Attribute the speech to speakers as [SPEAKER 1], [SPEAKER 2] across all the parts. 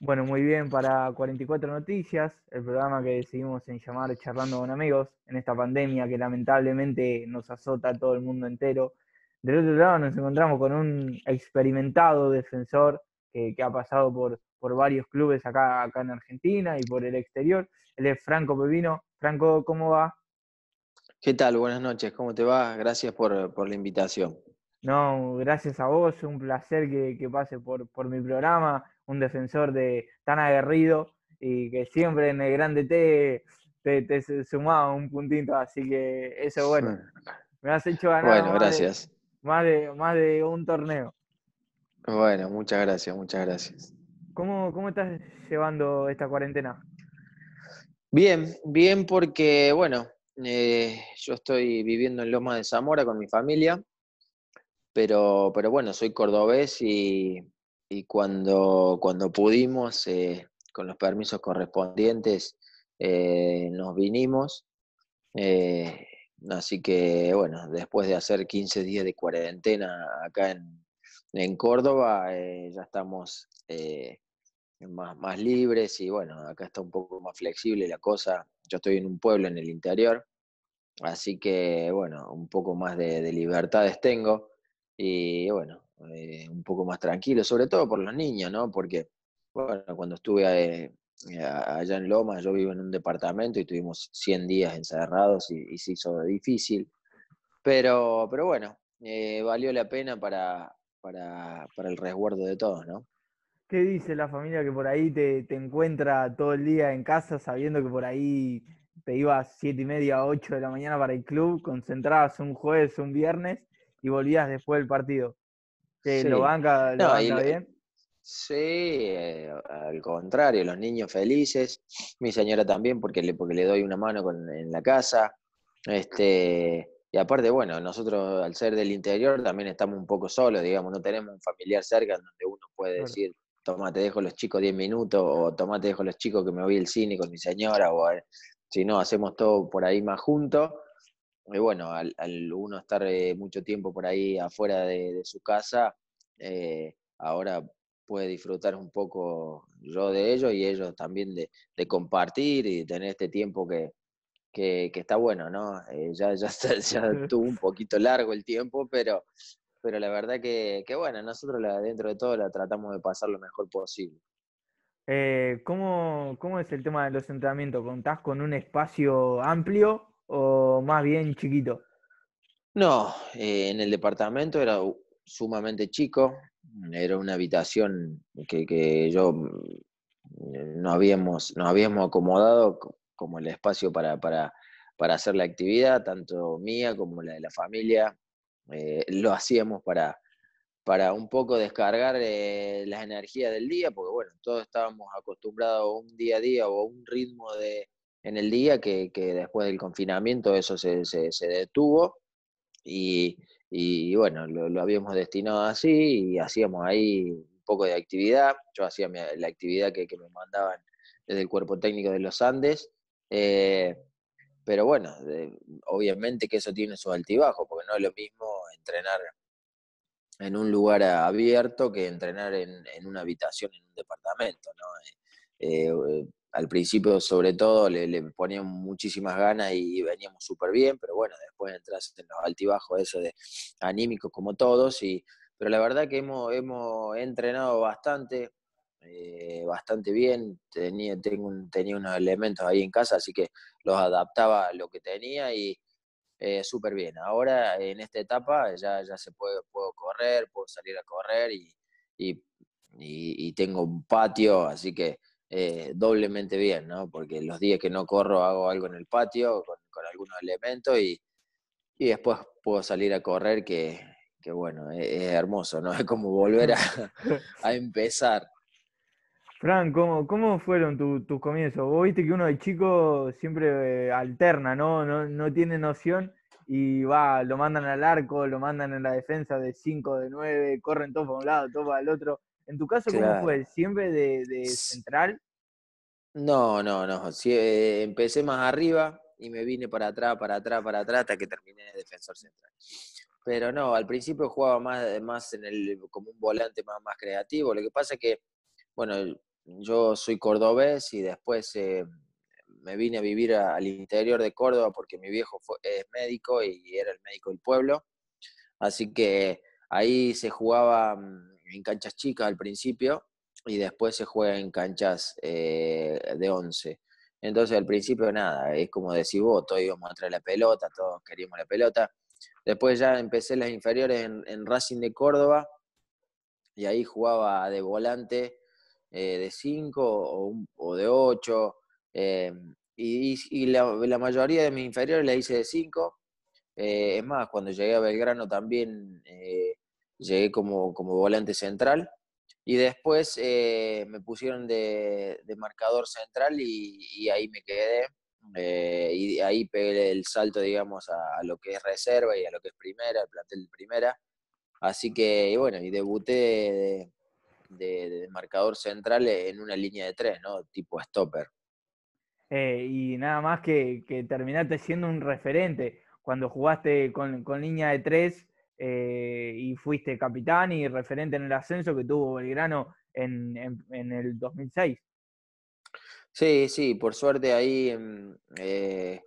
[SPEAKER 1] Bueno, muy bien, para 44 Noticias, el programa que decidimos en llamar Charlando con Amigos, en esta pandemia que lamentablemente nos azota a todo el mundo entero. Del otro lado nos encontramos con un experimentado defensor que, ha pasado por, por varios clubes acá, acá en Argentina y por el exterior. Él es Franco Pevino. Franco, ¿cómo va?
[SPEAKER 2] ¿Qué tal? Buenas noches, ¿cómo te va? Gracias por, la invitación.
[SPEAKER 1] No, gracias a vos, un placer que, que pase por, por mi programa un defensor de, tan aguerrido y que siempre en el grande T te, sumaba un puntito, así que eso bueno. Me has hecho ganar. más gracias. De, más, de, un torneo.
[SPEAKER 2] Bueno, muchas gracias, muchas gracias.
[SPEAKER 1] ¿Cómo, cómo estás llevando esta cuarentena?
[SPEAKER 2] Bien, bien porque, bueno, eh, yo estoy viviendo en Loma de Zamora con mi familia, pero, pero bueno, soy cordobés y, y cuando, cuando pudimos, eh, con los permisos correspondientes, eh, nos vinimos. Eh, así que, bueno, después de hacer 15 días de cuarentena acá en, Córdoba, ya estamos más, más libres y, bueno, acá está un poco más flexible la cosa. Yo estoy en un pueblo en el interior, así que, bueno, un poco más de libertades tengo. Y bueno, eh, un poco más tranquilo, sobre todo por los niños, ¿no? Porque, bueno, cuando estuve eh, eh, allá en Loma, yo vivo en un departamento y tuvimos 100 días encerrados y, se hizo difícil, pero, pero bueno, valió la pena para, para, el resguardo de todos, ¿no?
[SPEAKER 1] ¿Qué dice la familia que por ahí te, encuentra todo el día en casa sabiendo que por ahí te ibas siete y media, 8 de la mañana para el club, concentrabas un jueves, un viernes y volvías después del partido. Sí, lo banca, bien.
[SPEAKER 2] Sí, eh, al contrario, los niños felices, mi señora también, porque le, porque le doy una mano en la casa. Este, y aparte, bueno, nosotros al ser del interior también estamos un poco solos, digamos, no tenemos un familiar cerca donde uno puede decir, toma, te dejo los chicos diez minutos, o toma, te dejo los chicos que me voy al cine con mi señora, o si no, hacemos todo por ahí más juntos. Y bueno, al, uno estar eh, mucho tiempo por ahí afuera de, su casa, eh, ahora puede disfrutar un poco yo de ellos y ellos también de, compartir y tener este tiempo que, está bueno, ¿no? Eh, ya, ya, tuvo un poquito largo el tiempo, pero, pero la verdad que, bueno, nosotros dentro de todo la tratamos de pasar lo mejor
[SPEAKER 1] posible. Eh, ¿cómo, ¿cómo, es el tema de los entrenamientos? ¿Contás con un espacio amplio o más bien chiquito?
[SPEAKER 2] No, eh, en el departamento era sumamente chico, era una habitación que, yo mm, no habíamos, no habíamos acomodado como el espacio para, para, hacer la actividad, tanto mía como la de la familia. Eh, lo hacíamos para, para un poco descargar eh, las energías del día, porque bueno, todos estábamos acostumbrados a un día a día o a un ritmo de, en el día, que, después del confinamiento eso se, detuvo y, bueno, lo, habíamos destinado así y hacíamos ahí un poco de actividad. Yo hacía la actividad que, que, me mandaban desde el cuerpo técnico de los Andes. Eh, pero bueno, obviamente que eso tiene su altibajo, porque no es lo mismo entrenar en un lugar abierto que entrenar en, una habitación, en un departamento. ¿no? Eh, eh, al principio sobre todo le, le poníamos muchísimas ganas y veníamos súper bien, pero bueno, después entras en los altibajos eso de anímicos como todos, y, pero la verdad que hemos, entrenado bastante, eh, bastante bien, tenía, tengo, tenía unos elementos ahí en casa, así que los adaptaba a lo que tenía y eh, súper bien. Ahora en esta etapa ya, ya se puede, puedo correr, puedo salir a correr y, y tengo un patio, así que eh, doblemente bien, ¿no? Porque los días que no corro hago algo en el patio con, algunos elementos y, y, después puedo salir a correr que, bueno, e, es, hermoso, ¿no? Es como volver a, empezar.
[SPEAKER 1] Fran, ¿cómo, cómo fueron tus comienzos? Vos viste que uno de chico siempre eh, alterna, ¿no? ¿no? No, tiene noción y va, lo mandan al arco, lo mandan en la defensa de 5, de 9, corren todos para un lado, todo para el otro. ¿En tu caso cómo fue? ¿Siempre de, central?
[SPEAKER 2] No, no, no. Eh, empecé más arriba y me vine para atrás, para atrás, para atrás, hasta que terminé de defensor central. Pero no, al principio jugaba más, eh, más en el, como un volante más, más creativo. Lo que pasa es que, bueno, yo soy cordobés y después eh, me vine a vivir al interior de Córdoba porque mi viejo fue, es médico y era el médico del pueblo. Así que ahí se jugaba mm, en canchas chicas al principio y después se juega en canchas eh, de 11. Entonces al principio nada, es como decir vos, todos íbamos a traer la pelota, todos queríamos la pelota. Después ya empecé las inferiores en, Racing de Córdoba y ahí jugaba de volante eh, de 5 o, de 8. Eh, y, la, mayoría de mis inferiores la hice de 5. es más, cuando llegué a Belgrano también llegué como, volante central. Y después eh, me pusieron de, marcador central y, ahí me quedé. Eh, y ahí pegué el salto, digamos, a, lo que es reserva y a lo que es primera, el plantel de primera. Así que, bueno, y debuté de, marcador central en una línea de tres, ¿no? Tipo stopper.
[SPEAKER 1] Eh, y nada más que, terminaste siendo un referente. Cuando jugaste con, con línea de tres, eh, y fuiste capitán y referente en el ascenso que tuvo Belgrano en, el 2006.
[SPEAKER 2] Sí, sí, por suerte ahí, mm, eh,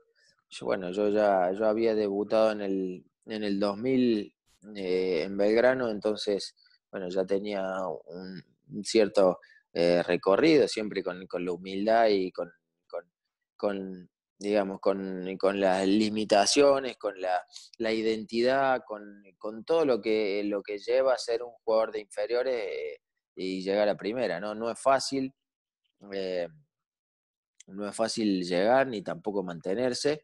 [SPEAKER 2] bueno, yo ya yo había debutado en el, en el 2000 eh, en Belgrano, entonces, bueno, ya tenía un, cierto recorrido, siempre con, la humildad y con digamos, con, con, las limitaciones, con la, la identidad, con, con, todo lo que, lo que lleva a ser un jugador de inferiores y llegar a primera, ¿no? No es fácil, eh, no es fácil llegar ni tampoco mantenerse.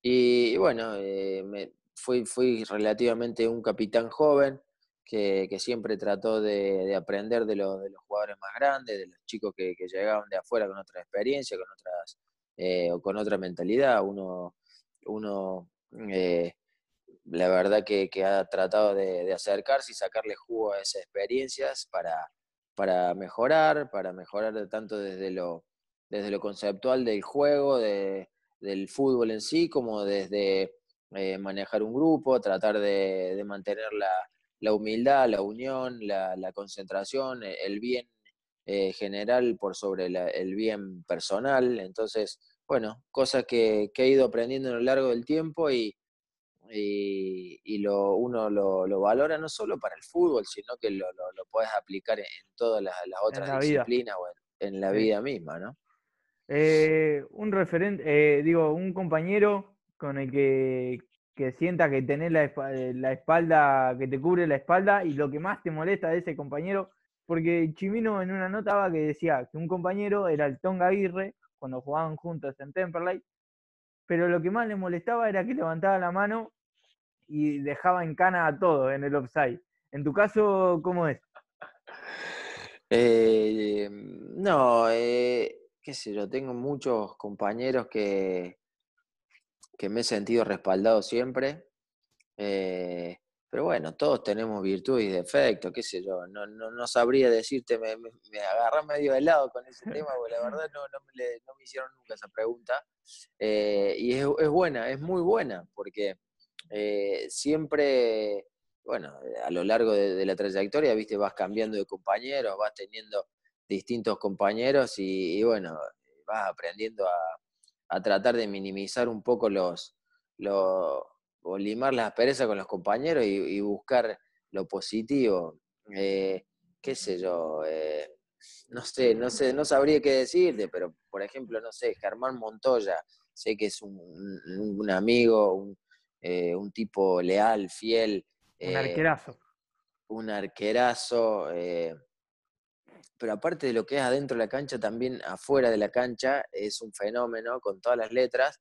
[SPEAKER 2] Y, bueno, eh, fui, fui relativamente un capitán joven que, que siempre trató de, aprender de, de, los jugadores más grandes, de los chicos que, que llegaban de afuera con otra experiencia, con otras eh, o con otra mentalidad. Uno, uno mm, eh, la verdad que, ha tratado de, acercarse y sacarle jugo a esas experiencias para, mejorar, para mejorar tanto desde lo, desde lo conceptual del juego, del fútbol en sí, como desde eh, manejar un grupo, tratar de, mantener la, la, humildad, la unión, la concentración, el bien eh, general por sobre el bien personal. Entonces, bueno, cosas que, he ido aprendiendo a lo largo del tiempo y, y, lo, uno lo, valora no solo para el fútbol, sino que lo, lo, puedes aplicar en todas las, otras disciplinas o en, la vida misma, ¿no?
[SPEAKER 1] Eh, un referente, eh, digo, un compañero con el que, que sienta que tenés la, la espalda, que te cubre la espalda y lo que más te molesta de ese compañero porque Chimino en una nota va que decía que un compañero era el Tonga Aguirre cuando jugaban juntos en Temperley, pero lo que más le molestaba era que levantaba la mano y dejaba en cana a todo en el offside. En tu caso, ¿cómo es? Eh,
[SPEAKER 2] no, eh, qué sé yo, tengo muchos compañeros que, que me he sentido respaldado siempre. Eh, pero bueno, todos tenemos virtudes y defectos, qué sé yo. No, no, no sabría decirte, me, me, medio de lado con ese tema, porque la verdad no, me, hicieron nunca esa pregunta. Eh, y es, buena, es muy buena, porque eh, siempre, bueno, a lo largo de, la trayectoria, viste, vas cambiando de compañero, vas teniendo distintos compañeros y, bueno, vas aprendiendo a, tratar de minimizar un poco los, los o limar las pereza con los compañeros y, buscar lo positivo. Eh, qué sé yo, eh, no sé, no sé, no sabría qué decirte, pero por ejemplo, no sé, Germán Montoya, sé que es un, amigo, un, eh, un, tipo leal, fiel. un arquerazo. Un arquerazo. pero aparte de lo que es adentro de la cancha, también afuera de la cancha es un fenómeno con todas las letras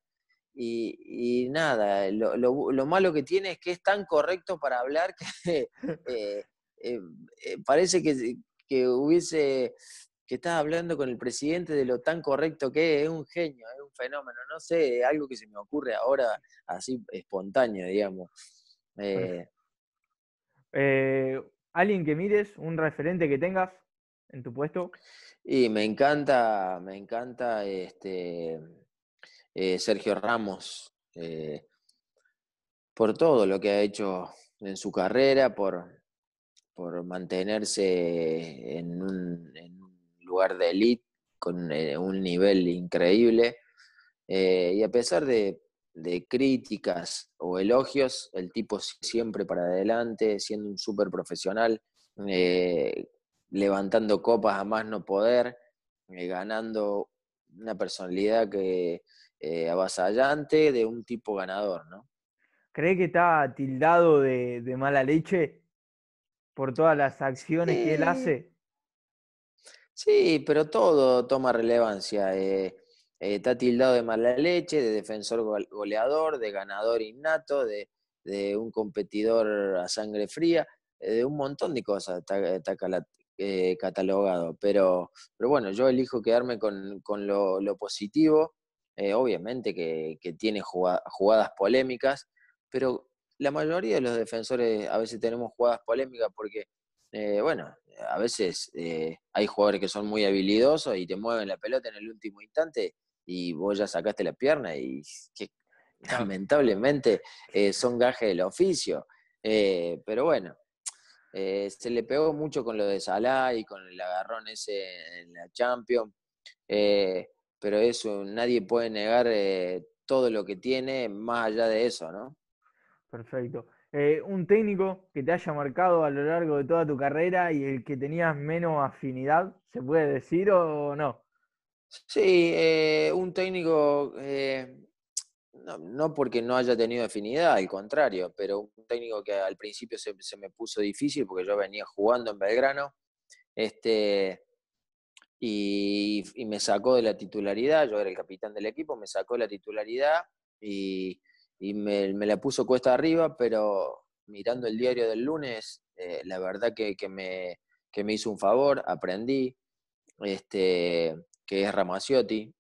[SPEAKER 2] y, nada, lo, malo que tiene es que es tan correcto para hablar que eh, eh, eh, parece que, que hubiese que estás hablando con el presidente de lo tan correcto que es, es un genio, es un fenómeno, no sé, algo que se me ocurre ahora así espontáneo, digamos.
[SPEAKER 1] ¿Alguien que mires, un referente que tengas en tu puesto?
[SPEAKER 2] Y me encanta, me encanta este eh, Sergio Ramos, eh, por todo lo que ha hecho en su carrera, por, por mantenerse en un, lugar de élite con eh, un nivel increíble. y a pesar de, críticas o elogios, el tipo siempre para adelante, siendo un súper profesional, levantando copas a más no poder, ganando una personalidad que eh, avasallante de un tipo ganador, ¿no?
[SPEAKER 1] ¿Cree que está tildado de, mala leche por todas las acciones que él hace?
[SPEAKER 2] Sí, pero todo toma relevancia. Eh, eh, está tildado de mala leche, de defensor goleador, de ganador innato, de, de un competidor a sangre fría, de un montón de cosas está, catalogado. Pero, pero bueno, yo elijo quedarme con, con lo positivo eh, obviamente que, tiene jugadas polémicas, pero la mayoría de los defensores a veces tenemos jugadas polémicas porque, eh, bueno, a veces eh, hay jugadores que son muy habilidosos y te mueven la pelota en el último instante y vos ya sacaste la pierna y que, lamentablemente son gajes del oficio. pero bueno, se le pegó mucho con lo de Salah y con el agarrón ese en la Champions pero eso, nadie puede negar eh, todo lo que tiene más allá de eso, ¿no?
[SPEAKER 1] Perfecto. Eh, un técnico que te haya marcado a lo largo de toda tu carrera y el que tenías menos afinidad, ¿se puede decir o no?
[SPEAKER 2] Sí, eh, un técnico, no, porque no haya tenido afinidad, al contrario, pero un técnico que al principio se, se me puso difícil porque yo venía jugando en Belgrano, este, y, me sacó de la titularidad, yo era el capitán del equipo, me sacó la titularidad y, me, la puso cuesta arriba, pero mirando el diario del lunes, eh, la verdad que, me, me, hizo un favor, aprendí, este, que es Ramaciotti,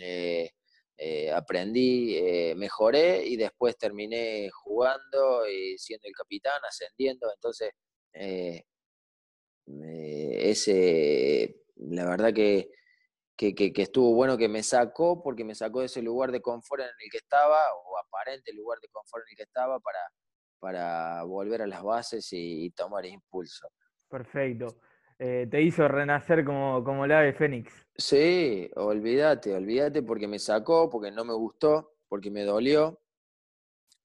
[SPEAKER 2] eh, eh, aprendí, mejoré y después terminé jugando y siendo el capitán, ascendiendo, entonces... ese la verdad que, que, estuvo bueno que me sacó, porque me sacó de ese lugar de confort en el que estaba, o aparente lugar de confort en el que estaba, para, para volver a las bases y, tomar impulso.
[SPEAKER 1] Perfecto. Eh, te hizo renacer como, como el ave fénix.
[SPEAKER 2] Sí, olvídate, olvídate, porque me sacó, porque no me gustó, porque me dolió.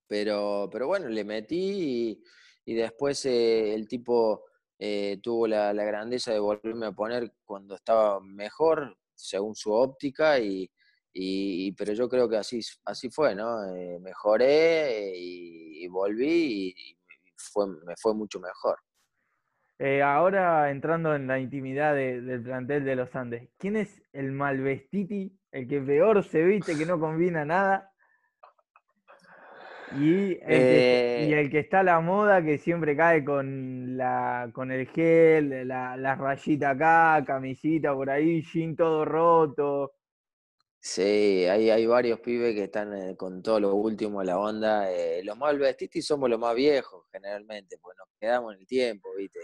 [SPEAKER 2] Pero, pero bueno, le metí y, después eh, el tipo eh, tuvo la, grandeza de volverme a poner cuando estaba mejor, según su óptica, y, pero yo creo que así, así fue, ¿no? Eh, mejoré y, volví y, fue, me fue mucho mejor.
[SPEAKER 1] Eh, ahora entrando en la intimidad del plantel de los Andes, ¿quién es el mal vestiti, el que peor se viste, que no combina nada y el, que, y eh, el, que, está a la moda, que siempre cae con, la, con el gel, la, la rayita acá, camisita por ahí, jean todo roto.
[SPEAKER 2] Sí, hay, hay varios pibes que están eh, con todo lo último a la onda. Eh, los más vestidos somos los más viejos,
[SPEAKER 1] generalmente,
[SPEAKER 2] pues nos quedamos en el tiempo, ¿viste?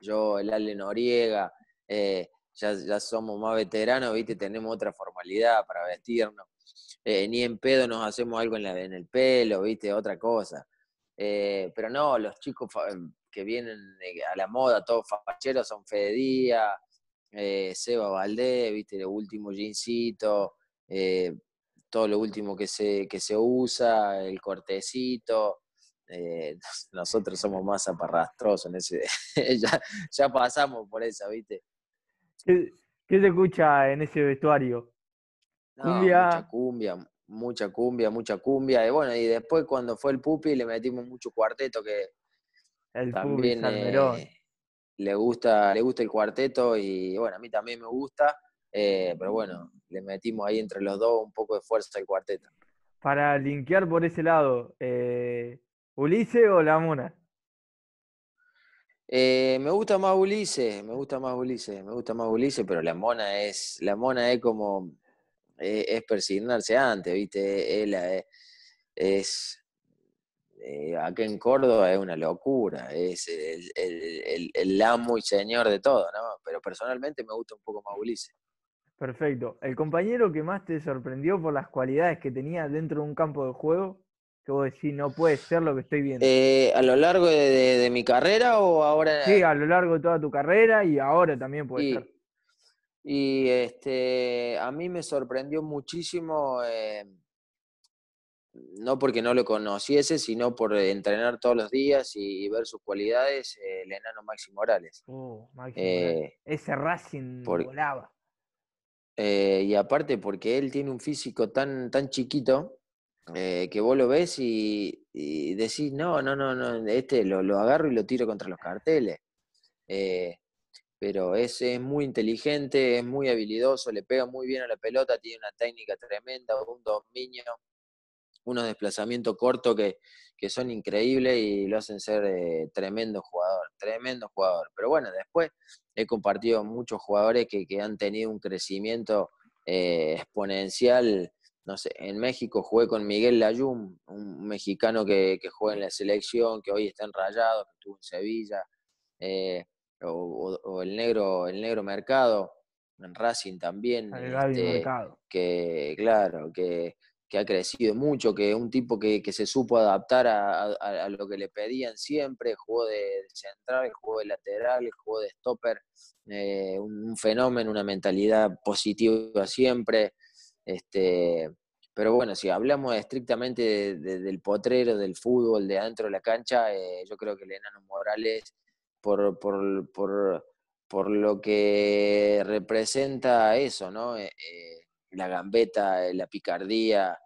[SPEAKER 2] Yo, el Ale Noriega, ya, ya somos más veteranos, ¿viste? Tenemos otra formalidad para vestirnos. Eh, ni en pedo nos hacemos algo en, la, en el pelo, viste, otra cosa. Eh, pero no, los chicos em, que vienen eh, a la moda, todos facheros, son Fede Díaz, Seba Valdés, viste, lo último jeansito, todo lo último que se, que se usa, el cortecito. nosotros somos más
[SPEAKER 1] aparrastrosos en ese,
[SPEAKER 2] ya, ya, pasamos por eso ¿viste?
[SPEAKER 1] ¿Qué, ¿Qué, se escucha en ese vestuario? cumbia.
[SPEAKER 2] Mucha cumbia, mucha cumbia, mucha cumbia. Y bueno, y después cuando fue el Pupi le metimos mucho cuarteto que
[SPEAKER 1] también eh,
[SPEAKER 2] le, gusta, le gusta el cuarteto y bueno, a mí también me gusta. Eh, pero bueno, le metimos ahí entre los dos un poco de fuerza al cuarteto.
[SPEAKER 1] Para linkear por ese lado, eh, o La Mona?
[SPEAKER 2] Eh, me gusta más Ulises, me gusta más Ulises, me gusta más Ulises, pero la mona es, la mona es como, eh, es persignarse antes, ¿viste? Él, eh, es, eh, aquí en Córdoba es una locura, es el, amo y señor de todo, ¿no? Pero personalmente me gusta un poco
[SPEAKER 1] más Ulises. Perfecto. ¿El compañero que más te sorprendió por las cualidades que tenía dentro de un campo de juego? Que vos no puede ser lo que estoy viendo.
[SPEAKER 2] ¿A lo largo de,
[SPEAKER 1] mi carrera o ahora? Sí, a lo largo de toda tu carrera y ahora también puede ser.
[SPEAKER 2] Y este, a mí me sorprendió muchísimo, eh, no porque no lo conociese, sino por entrenar todos los días y, ver sus cualidades, el enano Maxi Morales.
[SPEAKER 1] Uh, eh, Ese Racing por, volaba.
[SPEAKER 2] Eh, y aparte porque él tiene un físico tan, tan chiquito, que vos lo ves y, decís, no, no, no, no, este lo, lo, agarro y lo tiro contra los carteles pero es, es, muy inteligente, es muy habilidoso, le pega muy bien a la pelota, tiene una técnica tremenda, un dominio, unos desplazamientos cortos que, son increíbles y lo hacen ser eh, tremendo jugador, tremendo jugador. Pero bueno, después he compartido muchos jugadores que, que han tenido un crecimiento eh, exponencial. No sé, en México jugué con Miguel Layum, un mexicano que, que juega en la selección, que hoy está en Rayado, que estuvo en Sevilla. Eh, o, el negro, el negro mercado, en Racing también, este, que claro, que, ha crecido mucho, que es un tipo que, se supo adaptar a, lo que le pedían siempre, jugó de central, jugó de lateral, jugó de stopper, eh, un, fenómeno, una mentalidad positiva siempre. Este, pero bueno, si hablamos estrictamente del potrero, del fútbol, de adentro de la cancha, eh, yo creo que el Morales por, por, por, por lo que representa eso, ¿no? Eh, eh, la gambeta, eh, la picardía,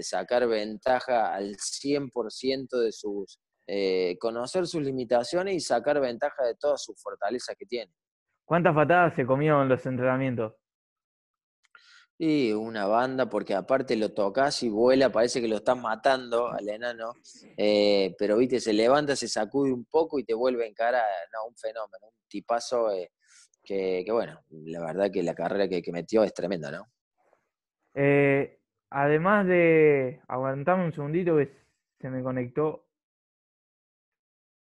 [SPEAKER 2] sacar ventaja al 100% de sus, conocer sus limitaciones y sacar ventaja de todas sus fortalezas que tiene.
[SPEAKER 1] ¿Cuántas patadas se comieron en los entrenamientos?
[SPEAKER 2] Y una banda, porque aparte lo tocas y vuela, parece que lo estás matando al enano, eh, pero viste, se levanta, se sacude un poco y te vuelve en cara, no, un fenómeno, un tipazo eh, que, bueno, la verdad que la carrera que, que metió es tremenda, ¿no?
[SPEAKER 1] Eh, además de, aguantame un segundito que se me conectó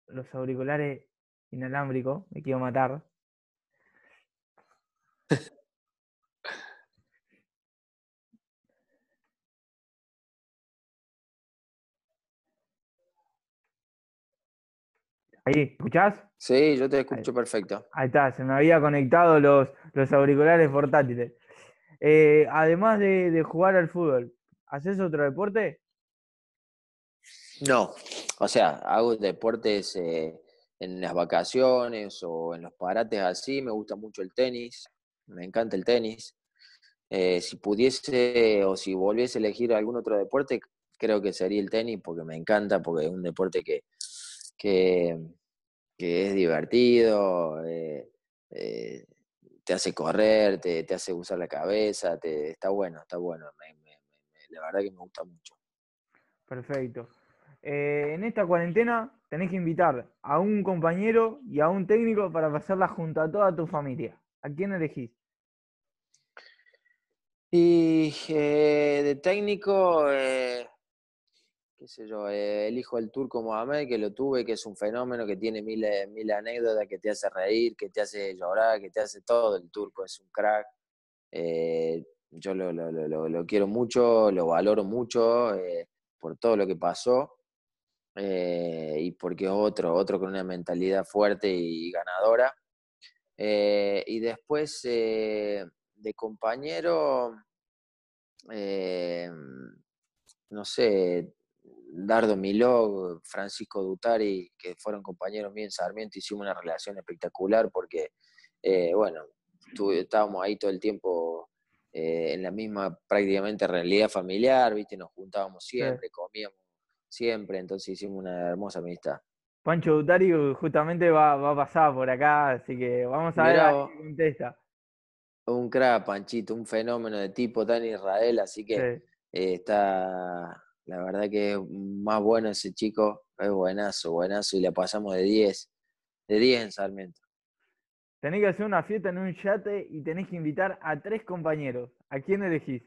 [SPEAKER 1] los auriculares inalámbricos, me quiero matar. Ahí, ¿escuchas?
[SPEAKER 2] Sí, yo te escucho perfecto.
[SPEAKER 1] Ahí está, se me había conectado los, los auriculares portátiles. Eh, además de, de, jugar al fútbol, ¿haces otro deporte?
[SPEAKER 2] No, o sea, hago deportes eh, en las vacaciones o en los parates así, me gusta mucho el tenis, me encanta el tenis. Eh, si pudiese o si volviese a elegir algún otro deporte, creo que sería el tenis porque me encanta, porque es un deporte que, que, es divertido, eh, eh, te hace correr, te, hace usar la cabeza, está bueno, está bueno. Me, la verdad que me gusta
[SPEAKER 1] mucho. Perfecto. Eh, en esta cuarentena tenés que invitar a un compañero y a un técnico para pasarla junto a toda tu familia. ¿A quién elegís?
[SPEAKER 2] Y de técnico, eh, elijo el hijo del turco Mohamed, que lo tuve, que es un fenómeno, que tiene mil, eh, mil anécdotas, que te hace reír, que te hace llorar, que te hace todo el turco, pues es un crack. Eh, yo lo, quiero mucho, lo valoro mucho por todo lo que pasó y porque es otro, otro con una mentalidad fuerte y ganadora. y después de compañero, no sé, Dardo Miló, Francisco Dutari, que fueron compañeros míos en Sarmiento, hicimos una relación espectacular porque, eh, bueno, estábamos ahí todo el tiempo eh, en la misma prácticamente realidad familiar, ¿viste? Nos juntábamos siempre, comíamos siempre, entonces hicimos una hermosa amistad.
[SPEAKER 1] Pancho Dutari uh, justamente va, a pasar por acá, así que vamos a ver a qué contesta.
[SPEAKER 2] Un crack, Panchito, un fenómeno de tipo tan Israel, así que eh, está la verdad que es más bueno ese chico, es buenazo, buenazo, y le pasamos de 10, de 10 en Sarmiento.
[SPEAKER 1] Tenés que hacer una fiesta en un yate y tenés que invitar a tres compañeros. ¿A quién elegís?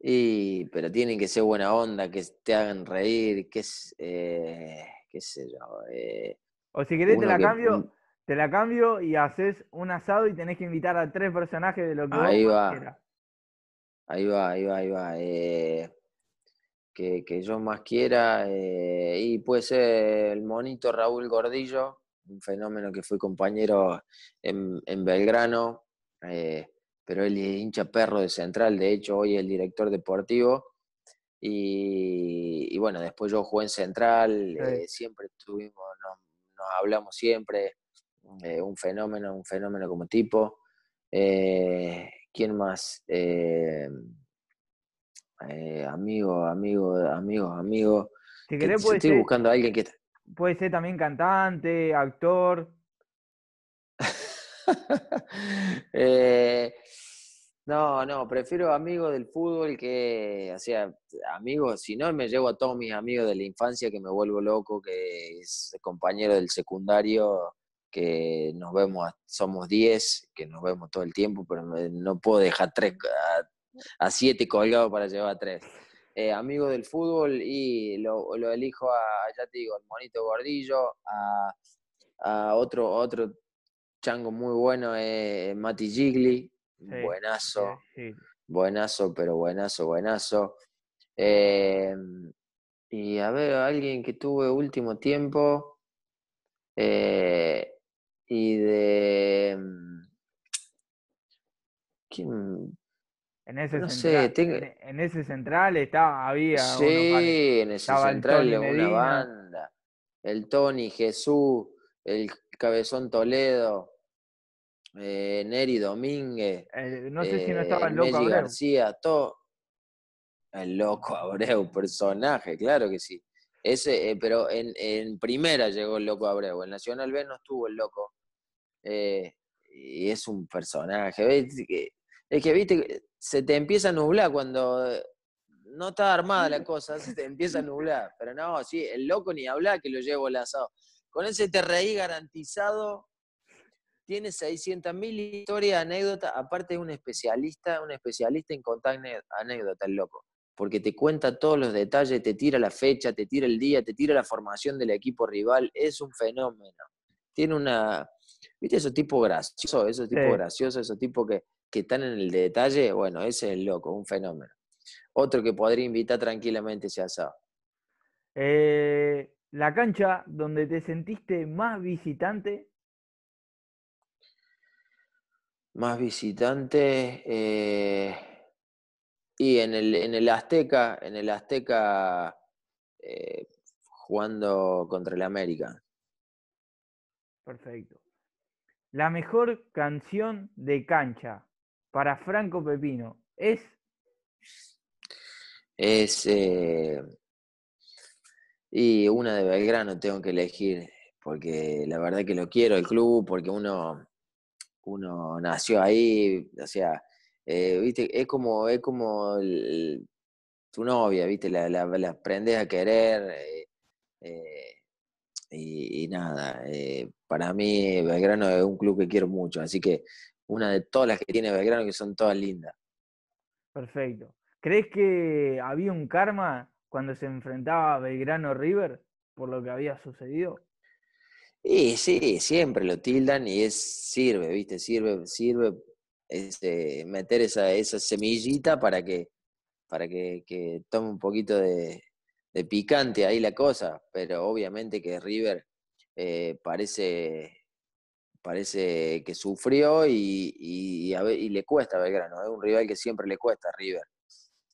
[SPEAKER 2] Y, pero tienen que ser buena onda, que te hagan reír, que es, eh,
[SPEAKER 1] qué sé yo. Eh, o si querés te la cambio, te la cambio y haces un asado y tenés que invitar a tres personajes de lo que Ahí Ahí va, ahí va, ahí
[SPEAKER 2] va. Eh, que, yo más quiera. Eh, y puede ser el monito Raúl Gordillo, un fenómeno que fue compañero en, Belgrano, eh, pero él es hincha perro de Central, de hecho hoy es el director deportivo. Y, bueno, después yo jugué en Central, siempre tuvimos, nos, hablamos siempre, un fenómeno, un fenómeno como tipo. ¿Quién más? Eh, eh amigo, amigo, amigo.
[SPEAKER 1] estoy
[SPEAKER 2] buscando alguien que
[SPEAKER 1] Puede ser también cantante, actor.
[SPEAKER 2] Eh, no, no, prefiero amigo del fútbol que, o sea, amigos, si no me llevo a todos mis amigos de la infancia que me vuelvo loco, que es compañero del secundario, que nos vemos, somos 10, que nos vemos todo el tiempo, pero no puedo dejar tres, a, 7 colgados para llevar a tres. Eh, amigo del fútbol y lo, elijo a, ya te digo, el Monito Gordillo, a, otro, otro chango muy bueno, eh, Mati Gigli,
[SPEAKER 1] buenazo,
[SPEAKER 2] buenazo, pero buenazo, buenazo. Eh, y a ver, alguien que tuve último tiempo. Eh, y de... Mm, ¿Quién? En
[SPEAKER 1] ese, no central, sé, tengo... en, ese central estaba, había. Sí, en ese central una banda.
[SPEAKER 2] El Tony, Jesús, el Cabezón Toledo, eh, Neri Domínguez.
[SPEAKER 1] Eh, no sé si no estaba eh, el Loco Abreu.
[SPEAKER 2] García, todo. El Loco Abreu, personaje, claro que sí. Ese, eh, pero en, en primera llegó el Loco Abreu. el Nacional B no estuvo el Loco. Eh, y es un personaje. Es que, viste, se te empieza a nublar cuando eh, no está armada la cosa, se te empieza a nublar. Pero no, sí, el loco ni habla que lo llevo el asado. Con ese TRI garantizado, tiene 600.000 historias, anécdotas. Aparte, es un especialista, un especialista en contar anécdotas, el loco. Porque te cuenta todos los detalles, te tira la fecha, te tira el día, te tira la formación del equipo rival. Es un fenómeno. Tiene una, ¿Viste esos tipo gracioso esos tipos gracioso graciosos, esos tipos que, que están en el detalle? Bueno, ese es loco, un fenómeno. Otro que podría invitar tranquilamente ese asado.
[SPEAKER 1] Eh, la cancha donde te sentiste más visitante.
[SPEAKER 2] Más visitante. Eh, y en el, en el Azteca, en el Azteca eh, jugando contra el América.
[SPEAKER 1] Perfecto. La mejor canción de cancha para Franco Pepino es.
[SPEAKER 2] Es. Eh, y una de Belgrano tengo que elegir, porque la verdad que lo quiero, el club, porque uno, uno nació ahí, o sea, eh, viste, es como, es como tu novia, viste, la, la, aprendes a querer. Eh, y, nada, eh, para mí Belgrano es un club que quiero mucho, así que una de todas las que tiene Belgrano que son todas lindas.
[SPEAKER 1] Perfecto. ¿Crees que había un karma cuando se enfrentaba Belgrano River por lo que había sucedido?
[SPEAKER 2] Y sí, siempre lo tildan y es sirve, ¿viste? Sirve, sirve ese, meter esa, esa semillita para que, para que tome un poquito de, de picante ahí la cosa, pero obviamente que River eh, parece, parece que sufrió y, le cuesta a Belgrano, es ¿eh? un rival que siempre le cuesta a River.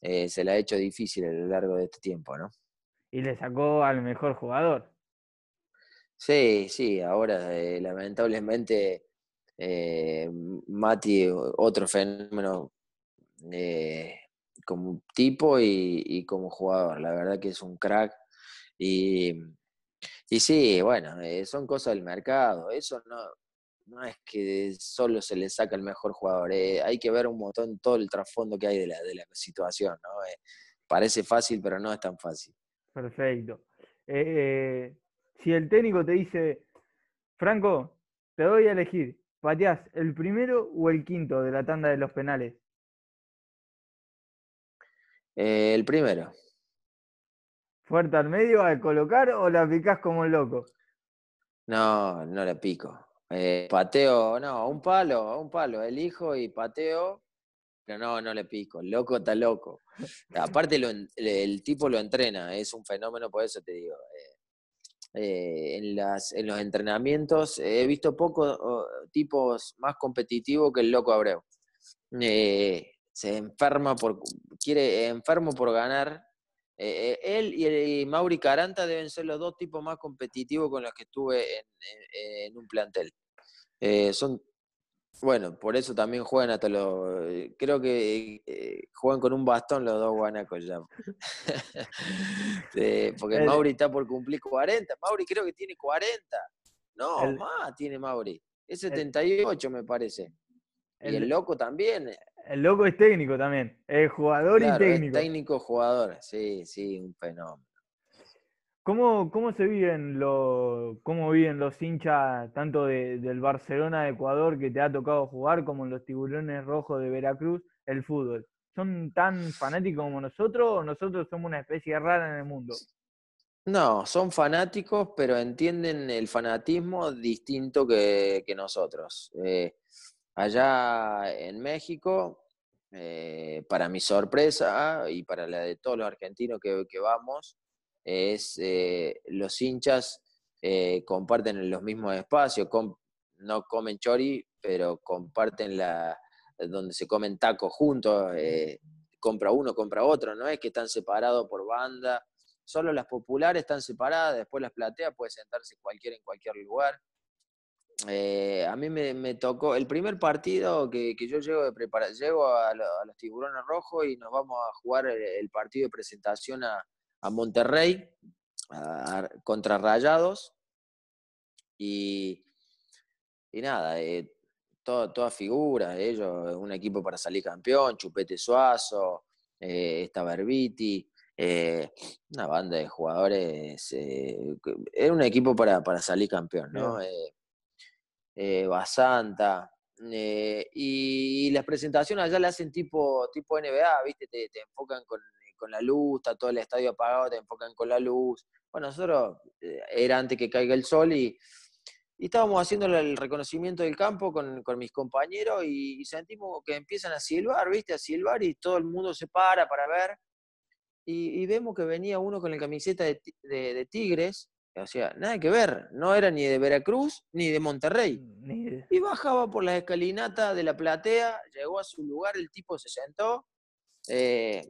[SPEAKER 2] Eh, se la ha hecho difícil a lo largo de este tiempo, ¿no?
[SPEAKER 1] Y le sacó al mejor jugador.
[SPEAKER 2] Sí, sí, ahora lamentablemente Mati, otro fenómeno como tipo y, como jugador. La verdad que es un crack. Y, sí, bueno, eh, son cosas del mercado. Eso no, no es que solo se le saca el mejor jugador. Eh, hay que ver un montón todo el trasfondo que hay de la, situación. ¿no? Eh, parece fácil, pero no es tan fácil.
[SPEAKER 1] Perfecto. si el técnico te dice, Franco, te doy a elegir, pateás el primero o el quinto de la tanda de los penales
[SPEAKER 2] eh, el primero.
[SPEAKER 1] ¿Fuerte al medio al colocar o la picás como loco?
[SPEAKER 2] No, no le pico. Eh, pateo, no, a un palo, a un palo. Elijo y pateo, pero no, no le pico. loco está loco. Aparte, el tipo lo entrena, es un fenómeno, por eso te digo. Eh, en, en los entrenamientos he visto pocos tipos más competitivos que el loco Abreu. Eh, se enferma por, quiere, enfermo por ganar. Eh, eh, él y, Mauri Caranta deben ser los dos tipos más competitivos con los que estuve en, un plantel. Eh, son, bueno, por eso también juegan hasta los, creo que juegan con un bastón los dos guanacos ya. porque Mauri está por cumplir 40. Mauri creo que tiene 40. No, más tiene Mauri. Es 78 me parece. El, y el loco también. Eh.
[SPEAKER 1] El loco es técnico también. Es jugador y técnico. Es
[SPEAKER 2] técnico, jugador, sí, sí, un fenómeno.
[SPEAKER 1] ¿Cómo, cómo se viven los, cómo viven los hinchas tanto del Barcelona de Ecuador que te ha tocado jugar como en los tiburones rojos de Veracruz el fútbol? ¿Son tan fanáticos como nosotros o nosotros somos una especie rara en el mundo?
[SPEAKER 2] No, son fanáticos, pero entienden el fanatismo distinto que, que nosotros. Eh, Allá en México, eh, para mi sorpresa y para la de todos los argentinos que, vamos, es eh, los hinchas eh, comparten los mismos espacios, no comen chori, pero comparten la donde se comen tacos juntos, compra uno, compra otro, no es que están separados por banda, solo las populares están separadas, después las plateas puede sentarse cualquiera en cualquier lugar. Eh, a mí me, tocó el primer partido que, yo llego de prepara, llego a, los Tiburones Rojos y nos vamos a jugar el, partido de presentación a, Monterrey contra Rayados y, y nada, eh, todas toda figura ellos, un equipo para salir campeón, Chupete Suazo, eh, esta eh, una banda de jugadores, era un equipo para, para salir campeón, ¿no? Eh, Basanta. Eh, y, las presentaciones allá las hacen tipo, tipo NBA, ¿viste? Te, enfocan con, la luz, está todo el estadio apagado, te enfocan con la luz. Bueno, nosotros eh, era antes que caiga el sol y, y estábamos haciendo el reconocimiento del campo con, mis compañeros y, sentimos que empiezan a silbar, ¿viste? A silbar y todo el mundo se para para ver. Y, vemos que venía uno con la camiseta de, de Tigres o sea, nada que ver, no era ni de Veracruz ni de Monterrey. Mm, y bajaba por la escalinata de la platea, llegó a su lugar, el tipo se sentó. Eh,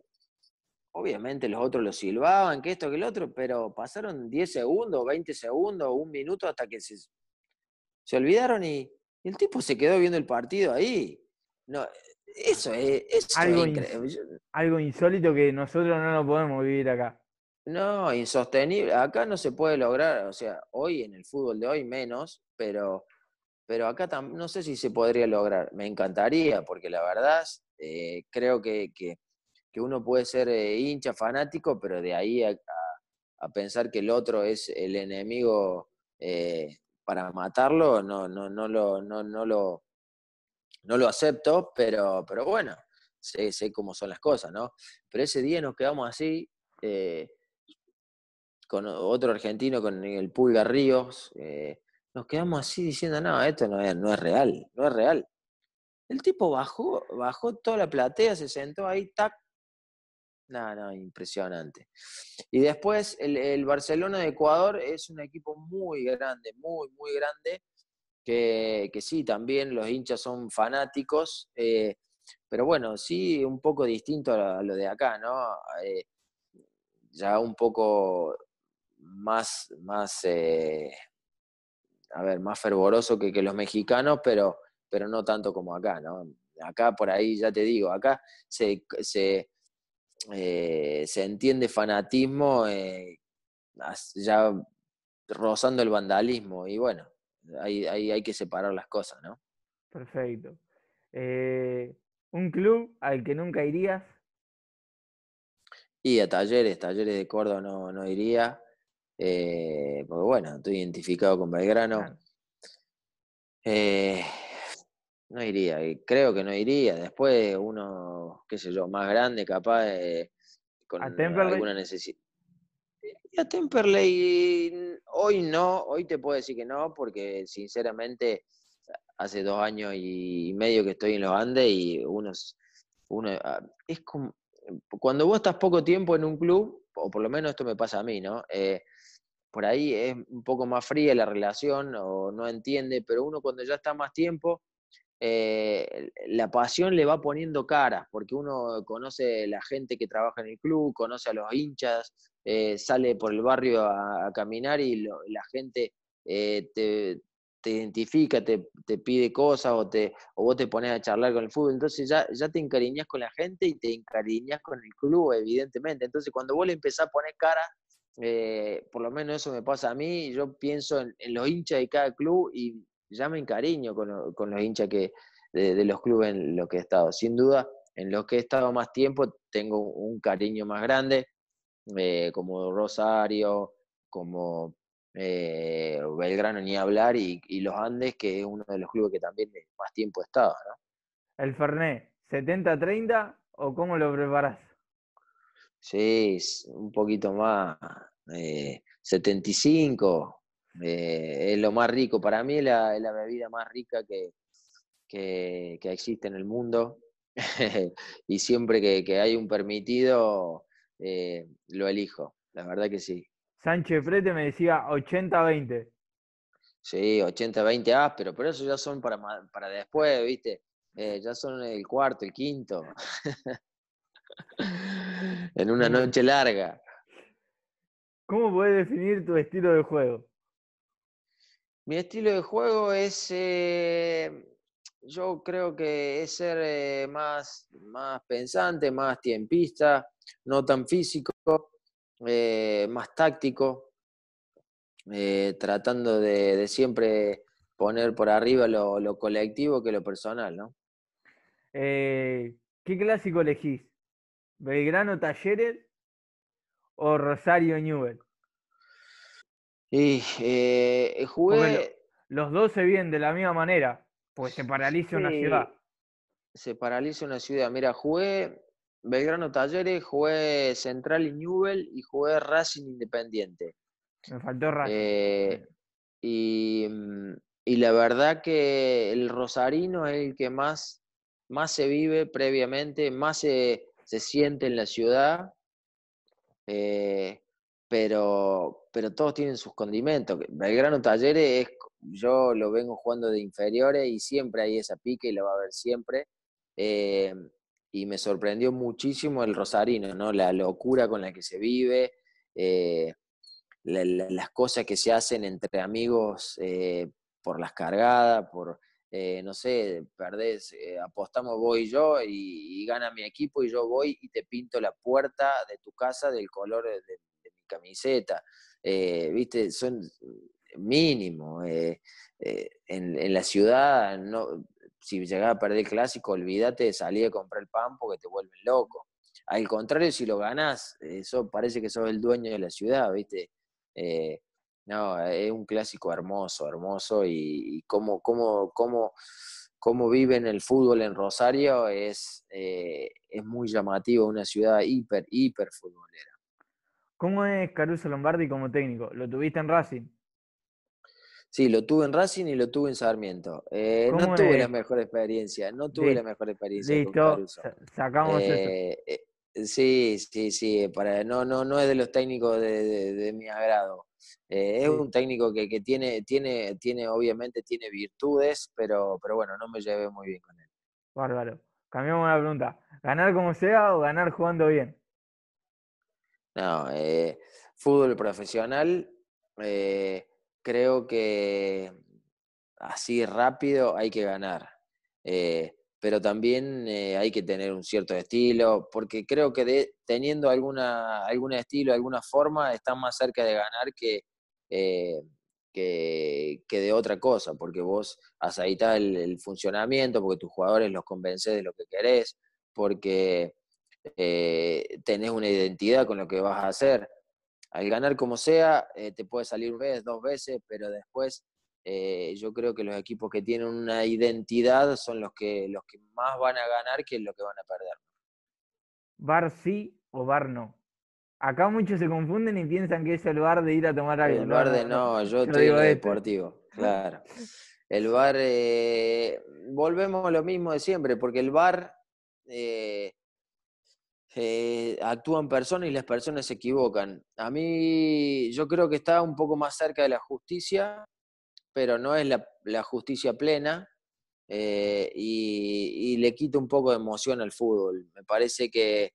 [SPEAKER 2] obviamente los otros lo silbaban, que esto, que el otro, pero pasaron 10 segundos, 20 segundos, un minuto hasta que se, se olvidaron y, el tipo se quedó viendo el partido ahí. No, eso es, algo, increíble.
[SPEAKER 1] algo insólito que nosotros no lo podemos vivir acá.
[SPEAKER 2] No, insostenible. Acá no se puede lograr, o sea, hoy en el fútbol de hoy menos, pero, pero acá no sé si se podría lograr. Me encantaría, porque la verdad eh, creo que, uno puede ser eh, hincha, fanático, pero de ahí a, pensar que el otro es el enemigo eh, para matarlo, no, no, no, lo, no, no, lo, no lo acepto, pero, pero bueno, sé, sé cómo son las cosas, ¿no? Pero ese día nos quedamos así. Eh, con otro argentino, con el pulgar Ríos, eh, nos quedamos así diciendo, no, esto no es, no es real, no es real. El tipo bajó, bajó toda la platea, se sentó ahí, tac. No, no, impresionante. Y después el, Barcelona de Ecuador es un equipo muy grande, muy, muy grande, que, sí, también los hinchas son fanáticos, eh, pero bueno, sí, un poco distinto a lo de acá, ¿no? Eh, ya un poco más, más eh, a ver, más fervoroso que, que, los mexicanos, pero, pero no tanto como acá, ¿no? Acá por ahí, ya te digo, acá se, se, eh, se entiende fanatismo eh, ya rozando el vandalismo y bueno, ahí, ahí, hay que separar las cosas, ¿no?
[SPEAKER 1] Perfecto. ¿Un club al que nunca irías?
[SPEAKER 2] Y a talleres, talleres de Córdoba no, no iría. Eh, porque bueno, estoy identificado con Belgrano. Eh, no iría, creo que no iría. Después uno, qué sé yo, más grande, capaz, eh, con alguna necesidad. Y a Temperley hoy no, hoy te puedo decir que no, porque sinceramente hace dos años y medio que estoy en los Andes y uno, uno ah, es como, cuando vos estás poco tiempo en un club, o por lo menos esto me pasa a mí, ¿no? por ahí es un poco más fría la relación o no entiende, pero uno cuando ya está más tiempo, eh, la pasión le va poniendo cara, porque uno conoce la gente que trabaja en el club, conoce a los hinchas, eh, sale por el barrio a, caminar y la gente eh, te, identifica, te, te, pide cosas o, te, vos te pones a charlar con el fútbol. Entonces ya, ya te encariñas con la gente y te encariñas con el club, evidentemente. Entonces cuando vos le empezás a poner cara eh, por lo menos eso me pasa a mí, yo pienso en, los hinchas de cada club y ya me encariño con, los hinchas que, de, los clubes en los que he estado. Sin duda, en los que he estado más tiempo tengo un cariño más grande, eh, como Rosario, como eh, Belgrano ni hablar, y, los Andes, que es uno de los clubes que también más tiempo he estado.
[SPEAKER 1] El Ferné, ¿70-30 o cómo lo preparás?
[SPEAKER 2] Sí, un poquito más. 75. Eh, eh, es lo más rico. Para mí es la, bebida más rica que, existe en el mundo. y siempre que, hay un permitido, eh, lo elijo. La verdad que sí.
[SPEAKER 1] Sánchez Frete me decía 80-20.
[SPEAKER 2] Sí, 80-20 áspero, ah, pero eso ya son para, para después, ¿viste? ya son el cuarto, el quinto. en una noche larga.
[SPEAKER 1] ¿Cómo puedes definir tu estilo de juego? Mi estilo de juego es,
[SPEAKER 2] eh, yo creo que es ser eh, más, más pensante, más tiempista, no tan físico, eh, más táctico, tratando de, siempre poner por arriba lo, lo colectivo que lo personal,
[SPEAKER 1] ¿no? ¿Qué clásico elegís? Belgrano Talleres o Rosario Newell. Y eh, jugué. los dos se vienen de la misma manera, Pues se paraliza una ciudad.
[SPEAKER 2] Se paraliza una ciudad. Mira, jugué Belgrano Talleres, jugué Central y Newell y jugué Racing Independiente.
[SPEAKER 1] Me faltó Racing. Eh,
[SPEAKER 2] y, y, la verdad que el rosarino es el que más, más se vive previamente, más se se siente en la ciudad, eh, pero, pero todos tienen sus condimentos. Belgrano Talleres es, yo lo vengo jugando de inferiores y siempre hay esa pique y lo va a haber siempre. Eh, y me sorprendió muchísimo el Rosarino, ¿no? La locura con la que se vive, eh, las cosas que se hacen entre amigos por las cargadas, por, eh, no sé, perdés, eh, apostamos vos y yo y, gana mi equipo y yo voy y te pinto la puerta de tu casa del color de, mi camiseta. Eh, viste, son mínimo. En, la ciudad, no, si llegás a perder el clásico, olvídate de salir a comprar el pan porque te vuelven loco. Al contrario, si lo ganás, eso parece que sos el dueño de la ciudad, ¿viste? No, es un clásico hermoso, hermoso, y, y cómo, cómo, cómo, viven el fútbol en Rosario es, eh, es muy llamativo, una ciudad hiper, hiper
[SPEAKER 1] futbolera. ¿Cómo es Caruso Lombardi como técnico? ¿Lo tuviste en Racing?
[SPEAKER 2] Sí, lo tuve en Racing y lo tuve en Sarmiento. Eh, no tuve la mejor experiencia, no tuve la mejor experiencia con Caruso.
[SPEAKER 1] Sacamos eso.
[SPEAKER 2] Eh, sí, sí, sí. Para, no, no, no es de los técnicos de mi agrado. Eh, es un técnico que, que, tiene, tiene, tiene, obviamente tiene virtudes, pero, pero bueno, no me llevé muy bien con él.
[SPEAKER 1] Bárbaro. Cambiamos la pregunta. ¿Ganar como sea o ganar jugando bien?
[SPEAKER 2] No, eh, fútbol profesional, eh, creo que así rápido hay que ganar pero también eh, hay que tener un cierto estilo, porque creo que teniendo alguna, algún estilo, alguna forma, está más cerca de ganar que, eh, que, que, de otra cosa, porque vos aceitas el, el, funcionamiento, porque tus jugadores los convences de lo que querés, porque eh, tenés una identidad con lo que vas a hacer. Al ganar como sea, te puede salir una vez, dos veces, pero después eh, yo creo que los equipos que tienen una identidad son los que, los que más van a ganar que los que van a perder.
[SPEAKER 1] Bar sí o bar no. Acá muchos se confunden y piensan que es el bar de ir a tomar algo. El bar de no, yo, estoy en este. deportivo,
[SPEAKER 2] claro. El bar, eh, volvemos a lo mismo de siempre, porque el bar eh, actúan personas y las personas se equivocan. A mí, yo creo que está un poco más cerca de la justicia pero no es la, justicia plena eh, y, le quita un poco de emoción al fútbol. Me parece que,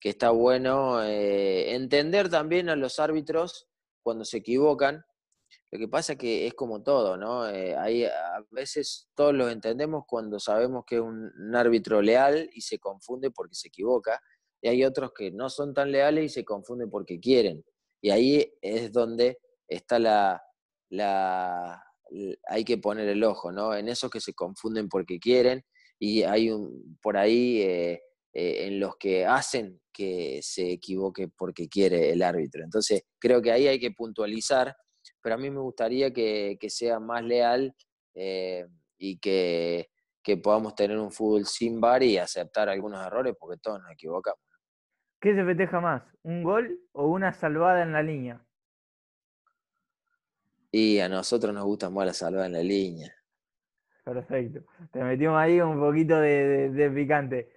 [SPEAKER 2] está bueno eh, entender también a los árbitros cuando se equivocan. Lo que pasa es que es como todo, ¿no? hay, eh, a veces todos los entendemos cuando sabemos que es un, árbitro leal y se confunde porque se equivoca. Y hay otros que no son tan leales y se confunden porque quieren. Y ahí es donde está la, eh, hay que poner el ojo, ¿no? En esos que se confunden porque quieren y hay un, por ahí eh, eh, en los que hacen que se equivoque porque quiere el árbitro. Entonces, creo que ahí hay que puntualizar, pero a mí me gustaría que, sea más leal y que, que podamos tener un fútbol sin bar y aceptar algunos errores porque todos nos equivocamos.
[SPEAKER 1] ¿Qué se festeja más? ¿Un gol o una salvada en la línea?
[SPEAKER 2] Y a nosotros nos gusta más la salva en la línea.
[SPEAKER 1] Perfecto. Te metimos ahí un poquito de, picante.